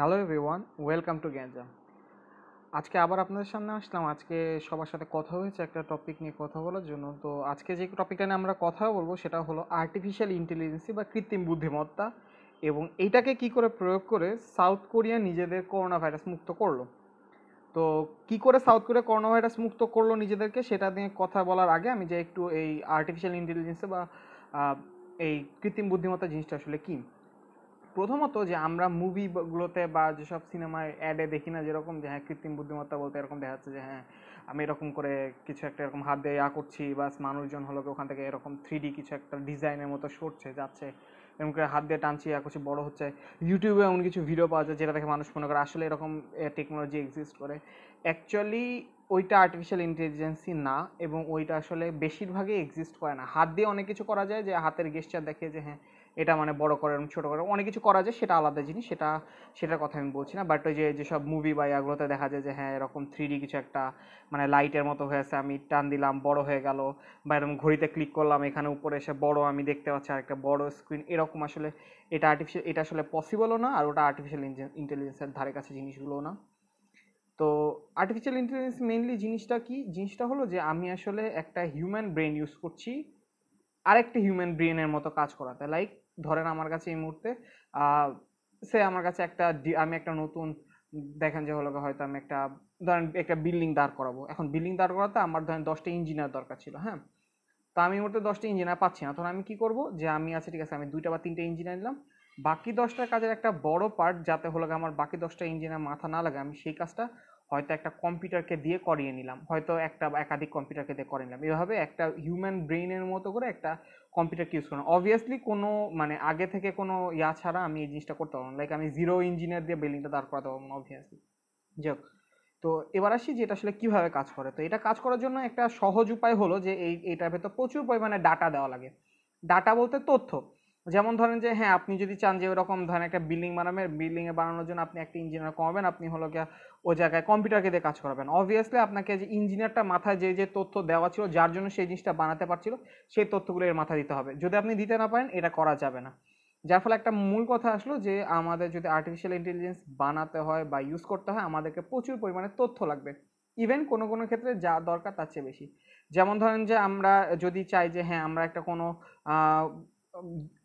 hello everyone welcome to গ্যাঞ্জাম আজকে আবার আপনাদের সামনে আসলাম আজকে সবার সাথে কথা হয়েছে একটা টপিক নিয়ে কথা বলার জন্য তো আজকে যে টপিকটা নিয়ে আমরা কথা বলবো সেটা হলো আর্টিফিশিয়াল ইন্টেলিজেন্সি বা কৃত্রিম বুদ্ধিমত্তা এবং এইটাকে কি করে প্রয়োগ করে সাউথ কোরিয়া নিজেদের করোনা ভাইরাস মুক্ত করলো তো কি করে সাউথ কোরিয়া করোনা ভাইরাস মুক্ত করলো নিজেদেরকে সেটা নিয়ে কথা বলার আগে আমি যে একটু এই আর্টিফিশিয়াল ইন্টেলিজেন্সে বা এই কৃত্রিম বুদ্ধিমত্তা জিনিসটা আসলে কী প্রথমত যে আমরা মুভিগুলোতে বা যেসব সিনেমায় অ্যাডে দেখি না যেরকম যে হ্যাঁ কৃত্রিম বুদ্ধিমত্তা বলতে এরকম দেখা যাচ্ছে যে হ্যাঁ আমি এরকম করে কিছু একটা এরকম হাত দিয়ে ইয়া করছি বাস মানুষজন হলো ওখান থেকে এরকম থ্রি কিছু একটা ডিজাইনের মতো সরছে যাচ্ছে এরকম করে হাত দিয়ে টানছি ইয়া করছি বড়ো হচ্ছে ইউটিউবে এমন কিছু ভিডিও পাওয়া যায় যেটা দেখে মানুষ মনে করে আসলে এরকম টেকনোলজি এক্সিস্ট করে অ্যাকচুয়ালি ওইটা আর্টিফিশিয়াল ইন্টেলিজেন্সি না এবং ওইটা আসলে বেশিরভাগই এক্সিস্ট করে না হাত দিয়ে অনেক কিছু করা যায় যে হাতের গেস্টার দেখে যে হ্যাঁ এটা মানে বড় এবং ছোটো করে অনেক কিছু করা যায় সেটা আলাদা জিনিস সেটা সেটার কথা আমি বলছি না বাট ওই যে যেসব মুভি বা ইয়াগুলোতে দেখা যায় যে হ্যাঁ এরকম থ্রি কিছু একটা মানে লাইটের মতো হয়েছে আমি টান দিলাম বড় হয়ে গেল বা এরকম ঘড়িতে ক্লিক করলাম এখানে উপরে এসে বড় আমি দেখতে পাচ্ছি আর একটা বড় স্ক্রিন এরকম আসলে এটা আর্টিফিশিয়াল এটা আসলে পসিবলও না আর ওটা আর্টিফিশিয়াল ইন্টেলিজেন্সের ধারে কাছে জিনিসগুলোও না তো আর্টিফিশিয়াল ইন্টেলিজেন্স মেইনলি জিনিসটা কি জিনিসটা হলো যে আমি আসলে একটা হিউম্যান ব্রেন ইউজ করছি আরেকটা হিউম্যান ব্রেনের মতো কাজ করাতে লাইক ধরেন আমার কাছে এই মুহূর্তে সে আমার কাছে একটা আমি একটা নতুন দেখেন যে হলো হয়তো আমি একটা ধরেন একটা বিল্ডিং দাঁড় করাবো এখন বিল্ডিং দাঁড় করাতে আমার ধরেন দশটা ইঞ্জিনিয়ার দরকার ছিল হ্যাঁ তো আমি মধ্যে দশটা ইঞ্জিনিয়ার পাচ্ছি না তখন আমি কি করব যে আমি আছে আচ্ছা ঠিক আছে আমি দুইটা বা তিনটা ইঞ্জিনিয়ার নিলাম বাকি দশটা কাজের একটা বড় পার্ট যাতে হলো আমার বাকি দশটা ইঞ্জিনিয়ার মাথা না লাগে আমি সেই কাজটা হয়তো একটা কম্পিউটারকে দিয়ে করিয়ে নিলাম হয়তো একটা একাধিক কম্পিউটারকে দিয়ে করে নিলাম এভাবে একটা হিউম্যান ব্রেইনের মতো করে একটা কম্পিউটারকে ইউজ করেন অবভিয়াসলি কোনো মানে আগে থেকে কোনো ইয়া ছাড়া আমি এই জিনিসটা করতে পারবো না লাইক আমি জিরো ইঞ্জিনিয়ার দিয়ে বিল্ডিংটা দাঁড় করাতে পারবো না অবভিয়াসলি যাক তো এবার আসি যে এটা আসলে কীভাবে কাজ করে তো এটা কাজ করার জন্য একটা সহজ উপায় হলো যে এই এটার ভেতর প্রচুর পরিমাণে ডাটা দেওয়া লাগে ডাটা বলতে তথ্য যেমন ধরেন যে হ্যাঁ আপনি যদি চান যে ওরকম ধরেন একটা বিল্ডিং বানাবেন বিল্ডিংয়ে বানানোর জন্য আপনি একটা ইঞ্জিনিয়ার কমাবেন আপনি হলো গিয়া ও জায়গায় কম্পিউটারকে দিয়ে কাজ করাবেন অবভিয়াসলি আপনাকে যে ইঞ্জিনিয়ারটা মাথায় যে যে তথ্য দেওয়া ছিল যার জন্য সেই জিনিসটা বানাতে পারছিল সেই তথ্যগুলো এর মাথায় দিতে হবে যদি আপনি দিতে না পারেন এটা করা যাবে না যার ফলে একটা মূল কথা আসলো যে আমাদের যদি আর্টিফিশিয়াল ইন্টেলিজেন্স বানাতে হয় বা ইউজ করতে হয় আমাদেরকে প্রচুর পরিমাণে তথ্য লাগবে ইভেন কোনো কোনো ক্ষেত্রে যা দরকার তার চেয়ে বেশি যেমন ধরেন যে আমরা যদি চাই যে হ্যাঁ আমরা একটা কোনো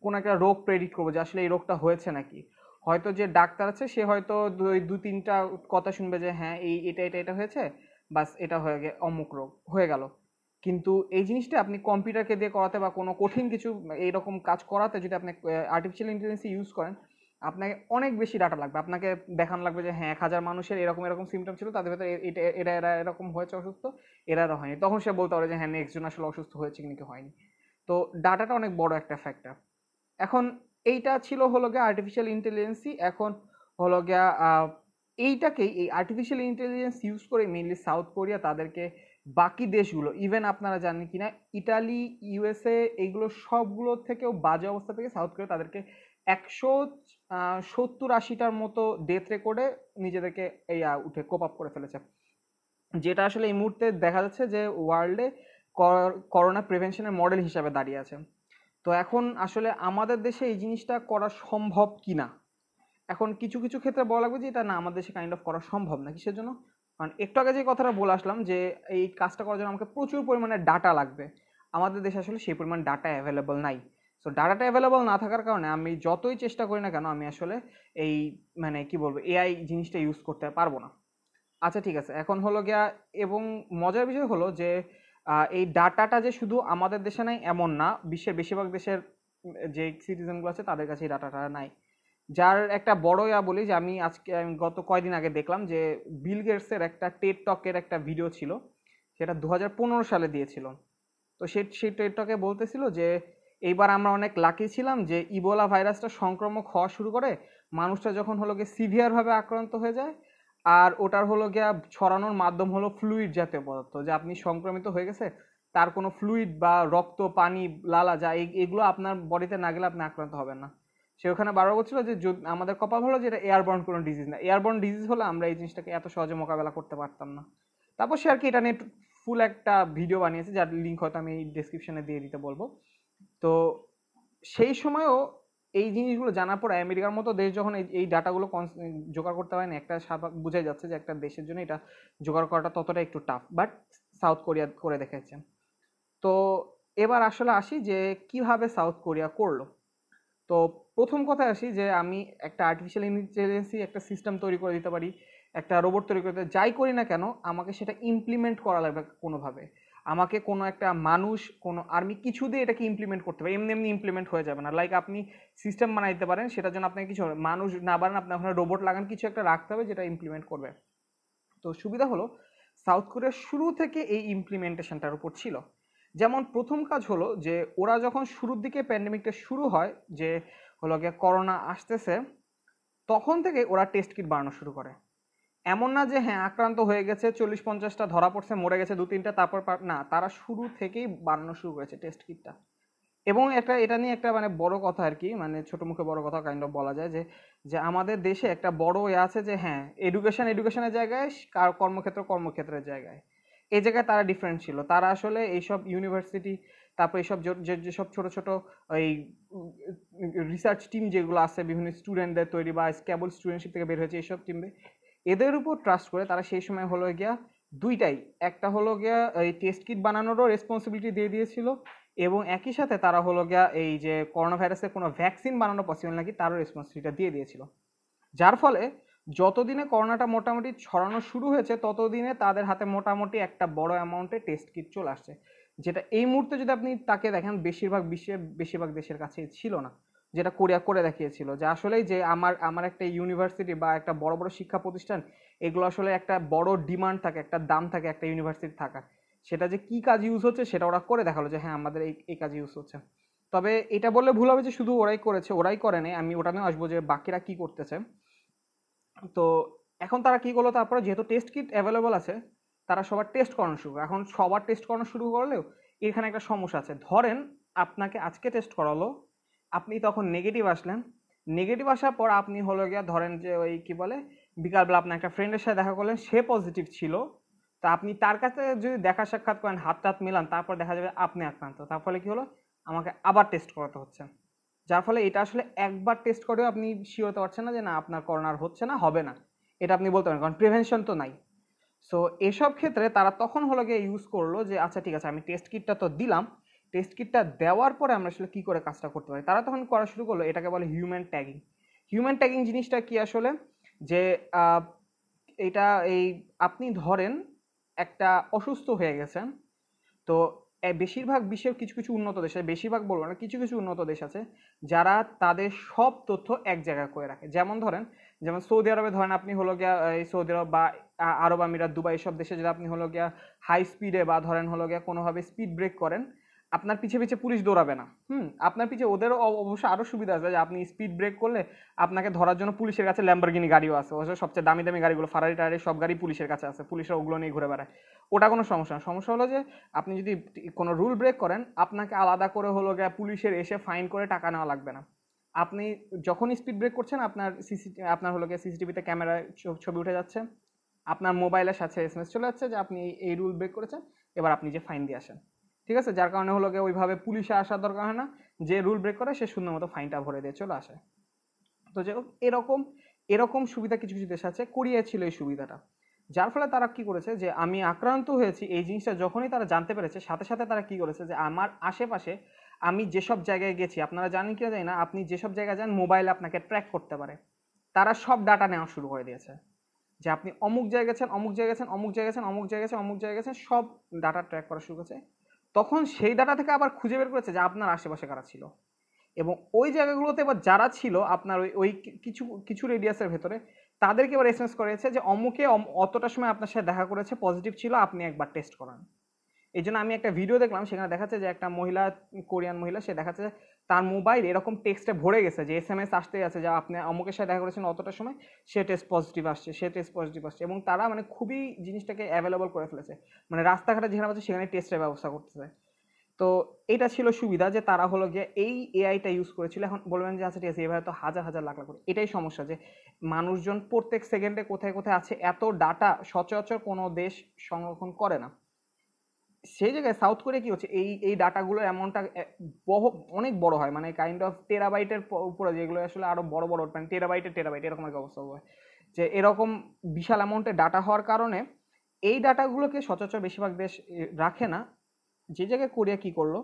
কোনো একটা রোগ প্রেডিক্ট করবো যে আসলে এই রোগটা হয়েছে নাকি হয়তো যে ডাক্তার আছে সে হয়তো দু তিনটা কথা শুনবে যে হ্যাঁ এই এটা এটা এটা হয়েছে বাস এটা হয়ে গে অমুক রোগ হয়ে গেল কিন্তু এই জিনিসটা আপনি কম্পিউটারকে দিয়ে করাতে বা কোনো কঠিন কিছু এইরকম কাজ করাতে যদি আপনি আর্টিফিশিয়াল ইন্টেলিজেন্সি ইউজ করেন আপনাকে অনেক বেশি ডাটা লাগবে আপনাকে দেখানো লাগবে যে হ্যাঁ এক হাজার মানুষের এরকম এরকম সিমটম ছিল তাদের ভেতরে এটা এরা এরা এরকম হয়েছে অসুস্থ এরা এরা হয়নি তখন সে বলতে পারে যে হ্যাঁ নেক্সট জন আসলে অসুস্থ হয়েছে কিন্তু হয়নি তো ডাটাটা অনেক বড় একটা ফ্যাক্টর এখন এইটা ছিল হলো গিয়া আর্টিফিশিয়াল ইন্টেলিজেন্সি এখন হলো গিয়া এইটাকেই এই আর্টিফিশিয়াল ইন্টেলিজেন্স ইউজ করে মেনলি সাউথ কোরিয়া তাদেরকে বাকি দেশগুলো ইভেন আপনারা জানেন কি না ইটালি ইউএসএ এইগুলো সবগুলো থেকেও বাজে অবস্থা থেকে সাউথ কোরিয়া তাদেরকে একশো সত্তর আশিটার মতো ডেথ রেকর্ডে নিজেদেরকে এই উঠে কোপ আপ করে ফেলেছে যেটা আসলে এই মুহূর্তে দেখা যাচ্ছে যে ওয়ার্ল্ডে করোনা প্রিভেনশনের মডেল হিসাবে দাঁড়িয়ে আছে তো এখন আসলে আমাদের দেশে এই জিনিসটা করা সম্ভব কি না এখন কিছু কিছু ক্ষেত্রে বলা লাগবে যে এটা না আমাদের দেশে কাইন্ড অফ করা সম্ভব না কিসের জন্য কারণ একটু আগে যে কথাটা বলে আসলাম যে এই কাজটা করার জন্য আমাকে প্রচুর পরিমাণে ডাটা লাগবে আমাদের দেশে আসলে সেই পরিমাণ ডাটা অ্যাভেলেবল নাই সো ডাটাটা অ্যাভেলেবল না থাকার কারণে আমি যতই চেষ্টা করি না কেন আমি আসলে এই মানে কি বলবো এআই জিনিসটা ইউজ করতে পারবো না আচ্ছা ঠিক আছে এখন হলো গিয়া এবং মজার বিষয় হলো যে এই ডাটাটা যে শুধু আমাদের দেশে নাই এমন না বিশ্বের বেশিরভাগ দেশের যে সিটিজেনগুলো আছে তাদের কাছে এই ডাটাটা নাই যার একটা বড় ইয়া বলি যে আমি আজকে আমি গত কয়দিন আগে দেখলাম যে বিল গেটসের একটা টেট টকের একটা ভিডিও ছিল সেটা দু সালে দিয়েছিল তো সে সেই টেট টকে বলতেছিল যে এইবার আমরা অনেক লাকি ছিলাম যে ইবোলা ভাইরাসটা সংক্রমক হওয়া শুরু করে মানুষটা যখন হলো গিয়ে সিভিয়ারভাবে আক্রান্ত হয়ে যায় আর ওটার হলো গিয়া ছড়ানোর মাধ্যম হলো ফ্লুইড জাতীয় পদার্থ যে আপনি সংক্রমিত হয়ে গেছে তার কোনো ফ্লুইড বা রক্ত পানি লালা যা এগুলো আপনার বডিতে না গেলে আপনি আক্রান্ত হবেন না সে ওখানে বারবার বলছিল যে আমাদের কপাল হলো যে এটা এয়ারবর্ন কোনো ডিজিজ না এয়ারবর্ন ডিজিজ হলে আমরা এই জিনিসটাকে এত সহজে মোকাবেলা করতে পারতাম না তারপর সে আর কি এটা নিয়ে ফুল একটা ভিডিও বানিয়েছে যার লিঙ্ক হয়তো আমি ডিসক্রিপশনে দিয়ে দিতে বলবো তো সেই সময়ও এই জিনিসগুলো জানার পর আমেরিকার মতো দেশ যখন এই ডাটাগুলো জোগাড় করতে পারেন একটা স্বাভাবিক বোঝাই যাচ্ছে যে একটা দেশের জন্য এটা জোগাড় করাটা ততটা একটু টাফ বাট সাউথ কোরিয়া করে দেখাচ্ছে তো এবার আসলে আসি যে কিভাবে সাউথ কোরিয়া করলো তো প্রথম কথা আসি যে আমি একটা আর্টিফিশিয়াল ইন্টেলিজেন্সি একটা সিস্টেম তৈরি করে দিতে পারি একটা রোবট তৈরি করে পারি যাই করি না কেন আমাকে সেটা ইমপ্লিমেন্ট করা লাগবে কোনোভাবে আমাকে কোনো একটা মানুষ কোনো আর্মি কিছু দিয়ে এটাকে ইমপ্লিমেন্ট করতে হবে এমনি এমনি ইমপ্লিমেন্ট হয়ে যাবে না লাইক আপনি সিস্টেম বানাইতে পারেন সেটার জন্য আপনাকে কিছু মানুষ না বানান আপনার ওখানে রোবট লাগান কিছু একটা রাখতে হবে যেটা ইমপ্লিমেন্ট করবে তো সুবিধা হলো সাউথ কোরিয়ার শুরু থেকে এই ইমপ্লিমেন্টেশনটার উপর ছিল যেমন প্রথম কাজ হলো যে ওরা যখন শুরুর দিকে প্যান্ডেমিকটা শুরু হয় যে হলো গিয়ে করোনা আসতেছে তখন থেকে ওরা টেস্ট কিট বাড়ানো শুরু করে এমন না যে হ্যাঁ আক্রান্ত হয়ে গেছে চল্লিশ পঞ্চাশটা ধরা পড়ছে মরে গেছে দু তিনটা তারপর না তারা শুরু থেকেই বানানো শুরু করেছে টেস্ট কিটটা এবং একটা এটা নিয়ে একটা মানে বড় কথা আর কি মানে ছোট মুখে বড় কথা কাইন্ড অফ বলা যায় যে যে আমাদের দেশে একটা বড় এ আছে যে হ্যাঁ এডুকেশন এডুকেশনের জায়গায় কার কর্মক্ষেত্র কর্মক্ষেত্রের জায়গায় এই জায়গায় তারা ডিফারেন্ট ছিল তারা আসলে এইসব ইউনিভার্সিটি তারপর এইসব যেসব ছোট ছোট এই রিসার্চ টিম যেগুলো আছে বিভিন্ন স্টুডেন্টদের তৈরি বা স্ক্যাবল স্টুডেন্টশিপ থেকে বের হয়েছে এইসব টিমে এদের উপর ট্রাস্ট করে তারা সেই সময় হলো গিয়া দুইটাই একটা হলো গিয়া এই টেস্ট কিট বানানোরও রেসপন্সিবিলিটি দিয়ে দিয়েছিল এবং একই সাথে তারা হলো গিয়া এই যে করোনা ভাইরাসের কোনো ভ্যাকসিন বানানো পসিবল নাকি তারও রেসপন্সিবিলিটিটা দিয়ে দিয়েছিল যার ফলে যতদিনে করোনাটা মোটামুটি ছড়ানো শুরু হয়েছে ততদিনে তাদের হাতে মোটামুটি একটা বড় অ্যামাউন্টে টেস্ট কিট চলে আসছে যেটা এই মুহূর্তে যদি আপনি তাকে দেখেন বেশিরভাগ বিশ্বের বেশিরভাগ দেশের কাছে ছিল না যেটা কোরিয়া করে দেখিয়েছিল যে আসলেই যে আমার আমার একটা ইউনিভার্সিটি বা একটা বড় বড় শিক্ষা প্রতিষ্ঠান এগুলো আসলে একটা বড় ডিমান্ড থাকে একটা দাম থাকে একটা ইউনিভার্সিটি থাকার সেটা যে কি কাজ ইউজ হচ্ছে সেটা ওরা করে দেখালো যে হ্যাঁ আমাদের এই এই কাজ ইউজ হচ্ছে তবে এটা বললে ভুল হবে যে শুধু ওরাই করেছে ওরাই করে নেই আমি ওটা নিয়ে আসবো যে বাকিরা কি করতেছে তো এখন তারা কি করলো তারপরে যেহেতু টেস্ট কিট অ্যাভেলেবল আছে তারা সবার টেস্ট করানো শুরু এখন সবার টেস্ট করানো শুরু করলেও এখানে একটা সমস্যা আছে ধরেন আপনাকে আজকে টেস্ট করালো আপনি তখন নেগেটিভ আসলেন নেগেটিভ আসার পর আপনি হলো গিয়া ধরেন যে ওই কি বলে বিকালবেলা আপনার একটা ফ্রেন্ডের সাথে দেখা করলেন সে পজিটিভ ছিল তা আপনি তার কাছে যদি দেখা সাক্ষাৎ করেন হাত টাত মেলান তারপর দেখা যাবে আপনি আক্রান্ত তার ফলে কী হলো আমাকে আবার টেস্ট করাতে হচ্ছে যার ফলে এটা আসলে একবার টেস্ট করেও আপনি হতে পারছেন না যে না আপনার করোনার হচ্ছে না হবে না এটা আপনি বলতে পারেন কারণ প্রিভেনশন তো নাই সো এসব ক্ষেত্রে তারা তখন হলো গিয়ে ইউজ করলো যে আচ্ছা ঠিক আছে আমি টেস্ট কিটটা তো দিলাম টেস্ট কিটটা দেওয়ার পরে আমরা আসলে কী করে কাজটা করতে পারি তারা তখন করা শুরু করলো এটাকে বলে হিউম্যান ট্যাগিং হিউম্যান ট্যাগিং জিনিসটা কি আসলে যে এটা এই আপনি ধরেন একটা অসুস্থ হয়ে গেছেন তো বেশিরভাগ বিশ্বের কিছু কিছু উন্নত দেশে বেশিরভাগ বলবো না কিছু কিছু উন্নত দেশ আছে যারা তাদের সব তথ্য এক জায়গায় করে রাখে যেমন ধরেন যেমন সৌদি আরবে ধরেন আপনি হলো গিয়া এই সৌদি আরব বা আরব আমিরাত দুবাই এসব দেশে যদি আপনি হলো গিয়া হাই স্পিডে বা ধরেন হলো গিয়া কোনোভাবে স্পিড ব্রেক করেন আপনার পিছে পিছে পুলিশ দৌড়াবে না হুম আপনার পিছে ওদেরও অবশ্য আরও সুবিধা আছে যে আপনি স্পিড ব্রেক করলে আপনাকে ধরার জন্য পুলিশের কাছে ল্যাম্বরগিনি গাড়িও আছে অবশ্য সবচেয়ে দামি দামি গাড়িগুলো ফারারি টারি সব গাড়ি পুলিশের কাছে আছে পুলিশরা ওগুলো নিয়ে ঘুরে বেড়ায় ওটা কোনো সমস্যা না সমস্যা হলো যে আপনি যদি কোনো রুল ব্রেক করেন আপনাকে আলাদা করে হলো গিয়ে পুলিশের এসে ফাইন করে টাকা নেওয়া লাগবে না আপনি যখন স্পিড ব্রেক করছেন আপনার সিসি আপনার হলো গিয়ে সিসিটিভিতে ক্যামেরায় ছবি উঠে যাচ্ছে আপনার মোবাইলের সাথে এস চলে যাচ্ছে যে আপনি এই রুল ব্রেক করেছেন এবার আপনি যে ফাইন দিয়ে আসেন ঠিক আছে যার কারণে হলো গিয়ে ওইভাবে পুলিশে আসার দরকার হয় না যে রুল ব্রেক করে সে সুন্দর মতো ফাইনটা ভরে দিয়ে চলে আসে তো যে এরকম এরকম সুবিধা কিছু কিছু দেশ আছে করিয়েছিল এই সুবিধাটা যার ফলে তারা কি করেছে যে আমি আক্রান্ত হয়েছি এই জিনিসটা যখনই তারা জানতে পেরেছে সাথে সাথে তারা কি করেছে যে আমার আশেপাশে আমি যেসব জায়গায় গেছি আপনারা জানেন কি জানি না আপনি যেসব জায়গায় যান মোবাইল আপনাকে ট্র্যাক করতে পারে তারা সব ডাটা নেওয়া শুরু করে দিয়েছে যে আপনি অমুক জায়গায় গেছেন অমুক জায়গায় গেছেন অমুক জায়গায় গেছেন অমুক জায়গায় গেছেন অমুক জায়গায় গেছেন সব ডাটা ট্র্যাক করা শুরু করেছে তখন সেই ডাটা থেকে আবার খুঁজে বের করেছে যে আপনার আশেপাশে কারা ছিল এবং ওই জায়গাগুলোতে এবার যারা ছিল আপনার ওই ওই কিছু কিছু রেডিয়াসের ভেতরে তাদেরকে এবার এসএমএস করেছে যে অমুকে অতটা সময় আপনার সাথে দেখা করেছে পজিটিভ ছিল আপনি একবার টেস্ট করান এই জন্য আমি একটা ভিডিও দেখলাম সেখানে দেখাচ্ছে যে একটা মহিলা কোরিয়ান মহিলা সে দেখাচ্ছে তার মোবাইল এরকম টেক্সটে ভরে গেছে যে এস এম এস আসতেই আছে যা আপনি অমুকের সাথে দেখা করেছেন অতটা সময় সে টেস্ট পজিটিভ আসছে সে টেস্ট পজিটিভ আসছে এবং তারা মানে খুবই জিনিসটাকে অ্যাভেলেবল করে ফেলেছে মানে রাস্তাঘাটে যেখানে আছে সেখানে টেস্টের ব্যবস্থা করতেছে তো এটা ছিল সুবিধা যে তারা হলো যে এই এআইটা ইউজ করেছিল এখন বলবেন যে আচ্ছা ঠিক আছে এভাবে তো হাজার হাজার লাখ লাখ এটাই সমস্যা যে মানুষজন প্রত্যেক সেকেন্ডে কোথায় কোথায় আছে এত ডাটা সচরাচর কোনো দেশ সংরক্ষণ করে না সেই জায়গায় সাউথ কোরিয়া কী হচ্ছে এই এই ডাটাগুলোর অ্যামাউন্টটা বহ অনেক বড় হয় মানে কাইন্ড অফ টেরাবাইটের উপরে যেগুলো আসলে আরও বড় বড় মানে টেরাবাইটের টেরাবাইট এরকম একটা অবস্থা হয় যে এরকম বিশাল অ্যামাউন্টে ডাটা হওয়ার কারণে এই ডাটাগুলোকে সচরাচর বেশিরভাগ দেশ রাখে না যে জায়গায় কোরিয়া কি করলো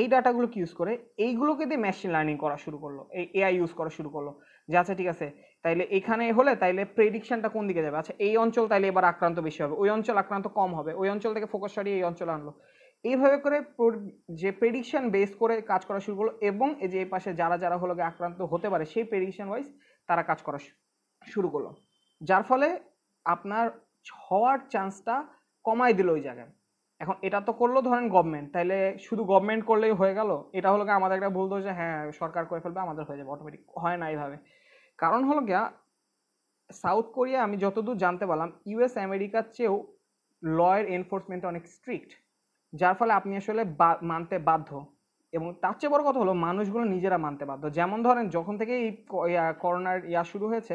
এই ডাটাগুলোকে ইউজ করে এইগুলোকে দিয়ে মেশিন লার্নিং করা শুরু করলো এই এআই ইউজ করা শুরু করলো যে আচ্ছা ঠিক আছে তাইলে এখানে হলে তাইলে প্রেডিকশনটা কোন দিকে যাবে আচ্ছা এই অঞ্চল তাইলে এবার আক্রান্ত বেশি হবে ওই অঞ্চল আক্রান্ত কম হবে ওই অঞ্চল থেকে ফোকাস সরিয়ে এই অঞ্চলে আনলো এইভাবে করে যে প্রেডিকশন বেস করে কাজ করা শুরু করলো এবং এই যে এই পাশে যারা যারা হলো আক্রান্ত হতে পারে সেই প্রেডিকশন ওয়াইজ তারা কাজ করা শুরু করলো যার ফলে আপনার হওয়ার চান্সটা কমাই দিল ওই জায়গায় এখন এটা তো করলো ধরেন গভর্নমেন্ট তাইলে শুধু গভর্নমেন্ট করলেই হয়ে গেল এটা হলো আমাদের একটা ভুল যে হ্যাঁ সরকার করে ফেলবে আমাদের হয়ে যাবে অটোমেটিক হয় না এইভাবে কারণ হলো গিয়া সাউথ কোরিয়া আমি যতদূর জানতে পারলাম ইউএস আমেরিকার চেয়েও লয়ের এনফোর্সমেন্ট অনেক স্ট্রিক্ট যার ফলে আপনি আসলে মানতে বাধ্য এবং তার চেয়ে বড় কথা হলো মানুষগুলো নিজেরা মানতে বাধ্য যেমন ধরেন যখন থেকে এই করোনার ইয়া শুরু হয়েছে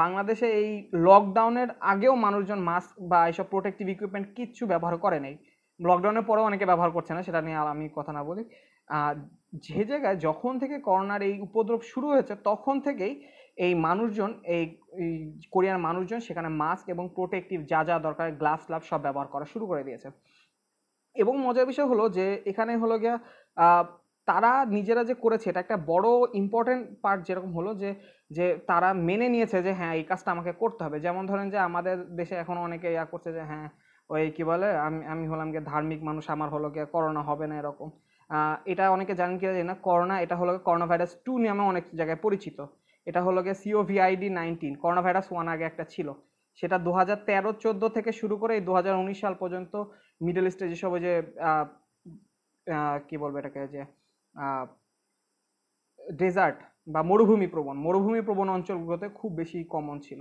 বাংলাদেশে এই লকডাউনের আগেও মানুষজন মাস্ক বা এইসব প্রোটেক্টিভ ইকুইপমেন্ট কিচ্ছু ব্যবহার করে নাই লকডাউনের পরেও অনেকে ব্যবহার করছে না সেটা নিয়ে আর আমি কথা না বলি যে জায়গায় যখন থেকে করোনার এই উপদ্রব শুরু হয়েছে তখন থেকেই এই মানুষজন এই কোরিয়ার মানুষজন সেখানে মাস্ক এবং প্রোটেক্টিভ যা যা দরকার গ্লাভস ফ্লাভ সব ব্যবহার করা শুরু করে দিয়েছে এবং মজার বিষয় হলো যে এখানে হলো গিয়া তারা নিজেরা যে করেছে এটা একটা বড় ইম্পর্টেন্ট পার্ট যেরকম হলো যে যে তারা মেনে নিয়েছে যে হ্যাঁ এই কাজটা আমাকে করতে হবে যেমন ধরেন যে আমাদের দেশে এখন অনেকে ইয়া করছে যে হ্যাঁ ওই কী বলে আমি আমি হলাম গিয়ে ধার্মিক মানুষ আমার হলো গিয়ে করোনা হবে না এরকম এটা অনেকে জানেন কি না করোনা এটা হলো করোনা ভাইরাস টু নামে অনেক জায়গায় পরিচিত এটা হলো গিয়ে COVID nineteen corona virus one আগে একটা ছিল সেটা দু হাজার তেরো চোদ্দো থেকে শুরু করে এই দু হাজার উনিশ সাল পর্যন্ত মিডল ইস্টে যেসব যে কি বলবো এটাকে যে ডেজার্ট বা মরুভূমি প্রবণ মরুভূমি প্রবণ অঞ্চলগুলোতে খুব বেশি কমন ছিল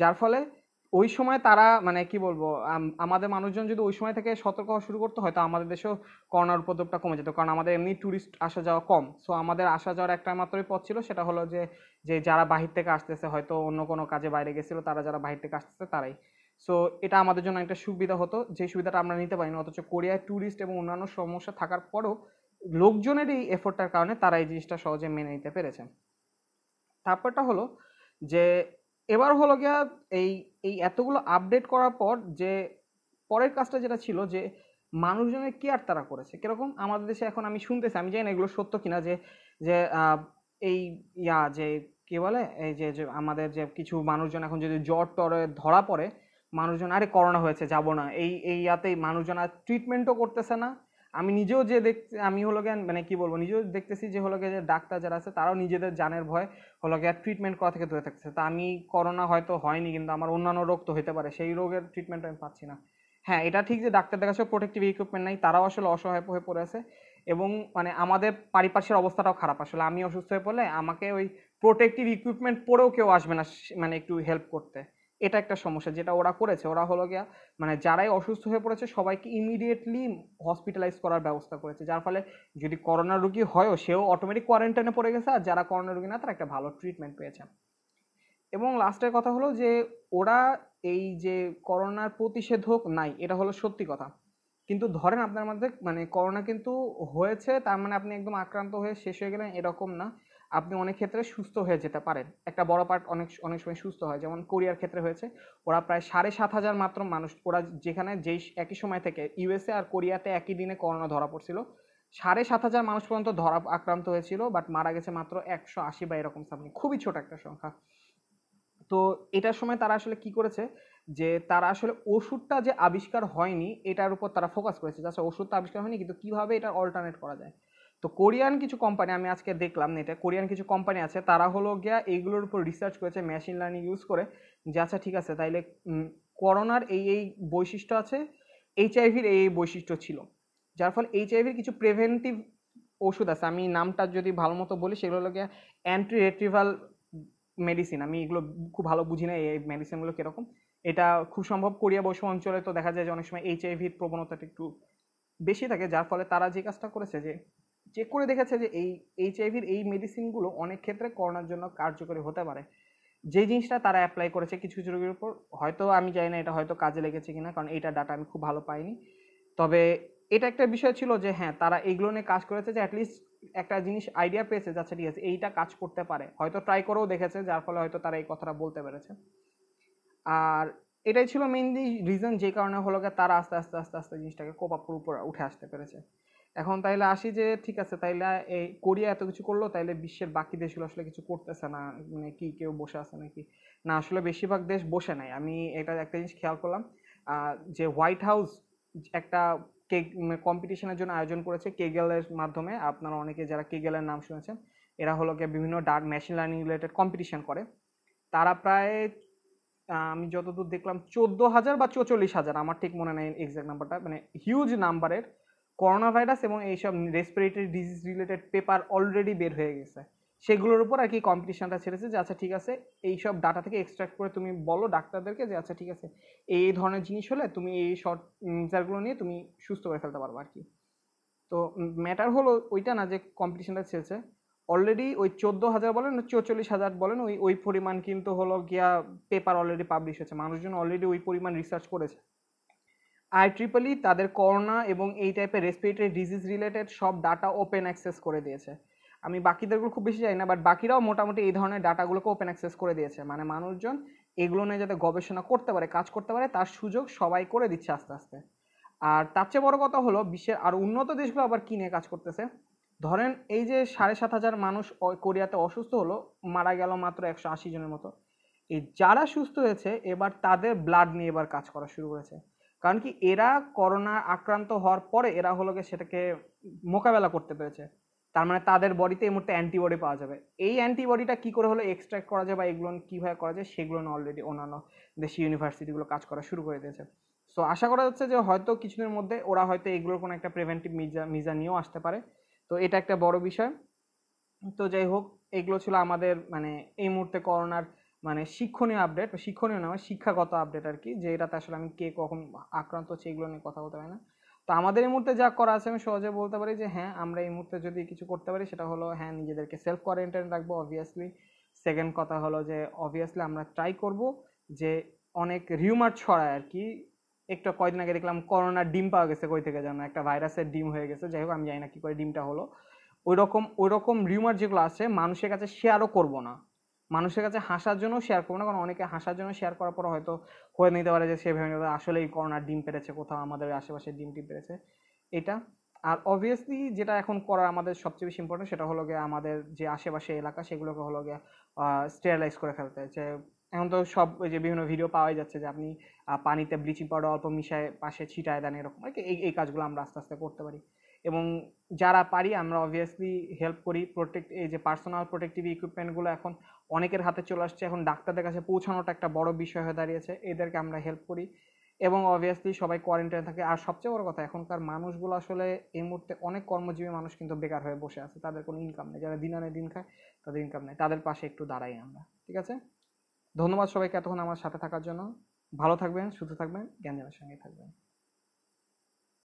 যার ফলে ওই সময় তারা মানে কি বলবো আমাদের মানুষজন যদি ওই সময় থেকে সতর্ক হওয়া শুরু করতো হয়তো আমাদের দেশেও করোনার উপদ্রবটা কমে যেত কারণ আমাদের এমনি ট্যুরিস্ট আসা যাওয়া কম সো আমাদের আসা যাওয়ার একটা মাত্রই পথ ছিল সেটা হলো যে যে যারা বাহির থেকে আসতেছে হয়তো অন্য কোনো কাজে বাইরে গেছিলো তারা যারা বাহির থেকে আসতেছে তারাই সো এটা আমাদের জন্য একটা সুবিধা হতো যে সুবিধাটা আমরা নিতে পারিনি অথচ কোরিয়ায় ট্যুরিস্ট এবং অন্যান্য সমস্যা থাকার পরেও লোকজনের এই এফোর্টটার কারণে তারা এই জিনিসটা সহজে মেনে নিতে পেরেছে তারপরটা হলো যে এবার হলো গিয়া এই এই এতগুলো আপডেট করার পর যে পরের কাজটা যেটা ছিল যে মানুষজনের কেয়ার তারা করেছে কিরকম আমাদের দেশে এখন আমি শুনতেছি আমি জানি না এগুলো সত্য কিনা যে যে এই ইয়া যে কি বলে এই যে যে আমাদের যে কিছু মানুষজন এখন যদি জ্বর টরে ধরা পড়ে মানুষজন আরে করোনা হয়েছে যাব না এই এই ইয়াতেই মানুষজন আর ট্রিটমেন্টও করতেছে না আমি নিজেও যে দেখছি আমি হলো জ্ঞান মানে কি বলবো নিজেও দেখতেছি যে হলো গিয়ে যে ডাক্তার যারা আছে তারাও নিজেদের জানের ভয় হলো গিয়ে ট্রিটমেন্ট করা থেকে দূরে থাকছে তা আমি করোনা হয়তো হয়নি কিন্তু আমার অন্যান্য রোগ তো হতে পারে সেই রোগের ট্রিটমেন্ট আমি পাচ্ছি না হ্যাঁ এটা ঠিক যে ডাক্তারদের কাছেও প্রোটেক্টিভ ইকুইপমেন্ট নাই তারাও আসলে অসহায় হয়ে পড়ে আছে এবং মানে আমাদের পারিপার্শ্বের অবস্থাটাও খারাপ আসলে আমি অসুস্থ হয়ে পড়লে আমাকে ওই প্রোটেক্টিভ ইকুইপমেন্ট পরেও কেউ আসবে না মানে একটু হেল্প করতে এটা একটা সমস্যা যেটা ওরা করেছে ওরা হলো গিয়া মানে যারাই অসুস্থ হয়ে পড়েছে সবাইকে ইমিডিয়েটলি হসপিটালাইজ করার ব্যবস্থা করেছে যার ফলে যদি করোনা রোগী হয়ও সেও অটোমেটিক কোয়ারেন্টাইনে পড়ে গেছে আর যারা করোনা রোগী না তারা একটা ভালো ট্রিটমেন্ট পেয়েছে এবং লাস্টের কথা হলো যে ওরা এই যে করোনার প্রতিষেধক নাই এটা হলো সত্যি কথা কিন্তু ধরেন আপনার মধ্যে মানে করোনা কিন্তু হয়েছে তার মানে আপনি একদম আক্রান্ত হয়ে শেষ হয়ে গেলেন এরকম না আপনি অনেক ক্ষেত্রে সুস্থ হয়ে যেতে পারেন একটা বড় পার্ট অনেক অনেক সময় সুস্থ হয় যেমন কোরিয়ার ক্ষেত্রে হয়েছে ওরা প্রায় সাড়ে সাত হাজার মাত্র মানুষ ওরা যেখানে যেই একই সময় থেকে ইউএসএ আর কোরিয়াতে একই দিনে করোনা ধরা পড়ছিল সাড়ে সাত হাজার মানুষ পর্যন্ত ধরা আক্রান্ত হয়েছিল বাট মারা গেছে মাত্র একশো আশি বা এরকম সামনে খুবই ছোট একটা সংখ্যা তো এটার সময় তারা আসলে কি করেছে যে তারা আসলে ওষুধটা যে আবিষ্কার হয়নি এটার উপর তারা ফোকাস করেছে যাচ্ছে ওষুধটা আবিষ্কার হয়নি কিন্তু কিভাবে এটা অল্টারনেট করা যায় তো কোরিয়ান কিছু কোম্পানি আমি আজকে দেখলাম এটা কোরিয়ান কিছু কোম্পানি আছে তারা হলো গিয়া এইগুলোর উপর রিসার্চ করেছে মেশিন লার্নিং ইউজ করে যে আচ্ছা ঠিক আছে তাইলে করোনার এই এই বৈশিষ্ট্য আছে এইচআইভির এই এই বৈশিষ্ট্য ছিল যার ফলে এইচআইভির কিছু প্রিভেন্টিভ ওষুধ আছে আমি নামটা যদি ভালো মতো বলি সেগুলো হলো গিয়া অ্যান্টি রেট্রিভাল মেডিসিন আমি এগুলো খুব ভালো বুঝি না এই মেডিসিনগুলো কীরকম এটা খুব সম্ভব কোরিয়া বসু অঞ্চলে তো দেখা যায় যে অনেক সময় এইচআইভির প্রবণতাটা একটু বেশি থাকে যার ফলে তারা যে কাজটা করেছে যে চেক করে দেখেছে যে এই এইচআইভির এই মেডিসিনগুলো অনেক ক্ষেত্রে করোনার জন্য কার্যকরী হতে পারে যে জিনিসটা তারা অ্যাপ্লাই করেছে কিছু কিছু রোগীর উপর হয়তো আমি জানি না এটা হয়তো কাজে লেগেছে কিনা কারণ এটা ডাটা আমি খুব ভালো পাইনি তবে এটা একটা বিষয় ছিল যে হ্যাঁ তারা এইগুলো নিয়ে কাজ করেছে যে অ্যাটলিস্ট একটা জিনিস আইডিয়া পেয়েছে যে আচ্ছা ঠিক আছে এইটা কাজ করতে পারে হয়তো ট্রাই করেও দেখেছে যার ফলে হয়তো তারা এই কথাটা বলতে পেরেছে আর এটাই ছিল মেইনলি রিজন যে কারণে হলো তারা আস্তে আস্তে আস্তে আস্তে জিনিসটাকে কোপ আপ উপর উঠে আসতে পেরেছে এখন তাইলে আসি যে ঠিক আছে তাইলে এই কোরিয়া এত কিছু করলো তাইলে বিশ্বের বাকি দেশগুলো আসলে কিছু করতেছে না মানে কি কেউ বসে আছে নাকি না আসলে বেশিরভাগ দেশ বসে নাই আমি এটা একটা জিনিস খেয়াল করলাম যে হোয়াইট হাউস একটা কেক মানে কম্পিটিশনের জন্য আয়োজন করেছে কেগেলের মাধ্যমে আপনারা অনেকে যারা কেগেলের নাম শুনেছেন এরা হলো গিয়ে বিভিন্ন dark machine learning related competition করে তারা প্রায় আমি যতদূর দেখলাম চোদ্দো হাজার বা চৌচল্লিশ হাজার আমার ঠিক মনে নেই এক্সাক্ট নাম্বারটা মানে হিউজ নাম্বারের করোনা ভাইরাস এবং এইসব respiratory disease related paper already বের হয়ে গেছে সেগুলোর উপর আর কি কম্পিটিশনটা ছেড়েছে যে আচ্ছা ঠিক আছে এই সব ডাটা থেকে এক্সট্রাক্ট করে তুমি বলো ডাক্তারদেরকে যে আচ্ছা ঠিক আছে এই ধরনের জিনিস হলে তুমি এই শর্ট যারগুলো নিয়ে তুমি সুস্থ করে ফেলতে পারবে আর কি তো ম্যাটার হলো ওইটা না যে কম্পিটিশনটা ছেড়েছে অলরেডি ওই চোদ্দো হাজার বলেন চৌচল্লিশ হাজার বলেন ওই ওই পরিমাণ কিন্তু হলো গিয়া পেপার অলরেডি পাবলিশ হয়েছে মানুষজন অলরেডি ওই পরিমাণ রিসার্চ করেছে আই ট্রিপলি তাদের করোনা এবং এই টাইপের রেসপিরেটরি ডিজিজ রিলেটেড সব ডাটা ওপেন অ্যাক্সেস করে দিয়েছে আমি বাকিদেরগুলো খুব বেশি জানি না বাট বাকিরাও মোটামুটি এই ধরনের ডাটাগুলোকে ওপেন অ্যাক্সেস করে দিয়েছে মানে মানুষজন এগুলো নিয়ে যাতে গবেষণা করতে পারে কাজ করতে পারে তার সুযোগ সবাই করে দিচ্ছে আস্তে আস্তে আর তার চেয়ে বড় কথা হলো বিশ্বের আর উন্নত দেশগুলো আবার কী নিয়ে কাজ করতেছে ধরেন এই যে সাড়ে সাত হাজার মানুষ কোরিয়াতে অসুস্থ হলো মারা গেল মাত্র একশো আশি জনের মতো এই যারা সুস্থ হয়েছে এবার তাদের ব্লাড নিয়ে এবার কাজ করা শুরু করেছে কারণ কি এরা করোনা আক্রান্ত হওয়ার পরে এরা হলো সেটাকে মোকাবেলা করতে পেরেছে তার মানে তাদের বডিতে এই মুহূর্তে অ্যান্টিবডি পাওয়া যাবে এই অ্যান্টিবডিটা কী করে হলো এক্সট্রাক্ট করা যায় বা এগুলো কীভাবে করা যায় সেগুলো অলরেডি অন্যান্য দেশি ইউনিভার্সিটিগুলো কাজ করা শুরু করে দিয়েছে সো আশা করা যাচ্ছে যে হয়তো কিছুদিনের মধ্যে ওরা হয়তো এগুলোর কোনো একটা প্রিভেন্টিভ মিজা মিজা নিয়েও আসতে পারে তো এটা একটা বড় বিষয় তো যাই হোক এগুলো ছিল আমাদের মানে এই মুহূর্তে করোনার মানে শিক্ষণীয় আপডেট শিক্ষণীয় না মানে শিক্ষাগত আপডেট আর কি যে এটাতে আসলে আমি কে কখন আক্রান্ত হচ্ছে এগুলো নিয়ে কথা বলতে পারি না তো আমাদের এই মুহূর্তে যা করা আছে আমি সহজে বলতে পারি যে হ্যাঁ আমরা এই মুহূর্তে যদি কিছু করতে পারি সেটা হলো হ্যাঁ নিজেদেরকে সেলফ কোয়ারেন্টাইন রাখবো অবভিয়াসলি সেকেন্ড কথা হলো যে অবভিয়াসলি আমরা ট্রাই করব যে অনেক রিউমার ছড়ায় আর কি একটু কয়দিন আগে দেখলাম করোনার ডিম পাওয়া গেছে কই থেকে যেন একটা ভাইরাসের ডিম হয়ে গেছে যাই হোক আমি জানি না কী করে ডিমটা হলো ওই রকম ওই রকম রিউমার যেগুলো আছে মানুষের কাছে শেয়ারও করবো না মানুষের কাছে হাসার জন্য শেয়ার করবো না কারণ অনেকে হাসার জন্য শেয়ার করার পর হয়তো হয়ে নিতে পারে যে সে ভেবে নিতে আসলে এই করোনার ডিম পেরেছে কোথাও আমাদের আশেপাশে ডিম টিম পেরেছে এটা আর অবভিয়াসলি যেটা এখন করার আমাদের সবচেয়ে বেশি ইম্পর্টেন্ট সেটা হলো গিয়ে আমাদের যে আশেপাশে এলাকা সেগুলোকে হলো গিয়ে স্টেরিলাইজ করে ফেলতে যে এখন তো সব যে বিভিন্ন ভিডিও পাওয়াই যাচ্ছে যে আপনি পানিতে ব্লিচিং পাউডার অল্প মিশায় পাশে ছিটায় দেন এরকম আর কি এই এই কাজগুলো আমরা আস্তে আস্তে করতে পারি এবং যারা পারি আমরা অবভিয়াসলি হেল্প করি প্রোটেক্ট এই যে পার্সোনাল প্রোটেক্টিভ ইকুইপমেন্টগুলো এখন অনেকের হাতে চলে আসছে এখন ডাক্তারদের কাছে পৌঁছানোটা একটা বড় বিষয় হয়ে দাঁড়িয়েছে এদেরকে আমরা হেল্প করি এবং অবভিয়াসলি সবাই কোয়ারেন্টাইনে থাকে আর সবচেয়ে বড় কথা এখনকার মানুষগুলো আসলে এই মুহূর্তে অনেক কর্মজীবী মানুষ কিন্তু বেকার হয়ে বসে আছে তাদের কোনো ইনকাম নেই যারা দিন আনে দিন খায় তাদের ইনকাম নেই তাদের পাশে একটু দাঁড়াই আমরা ঠিক আছে ধন্যবাদ সবাইকে এতক্ষণ আমার সাথে থাকার জন্য ভালো থাকবেন সুস্থ থাকবেন জ্ঞানজনের সঙ্গে থাকবেন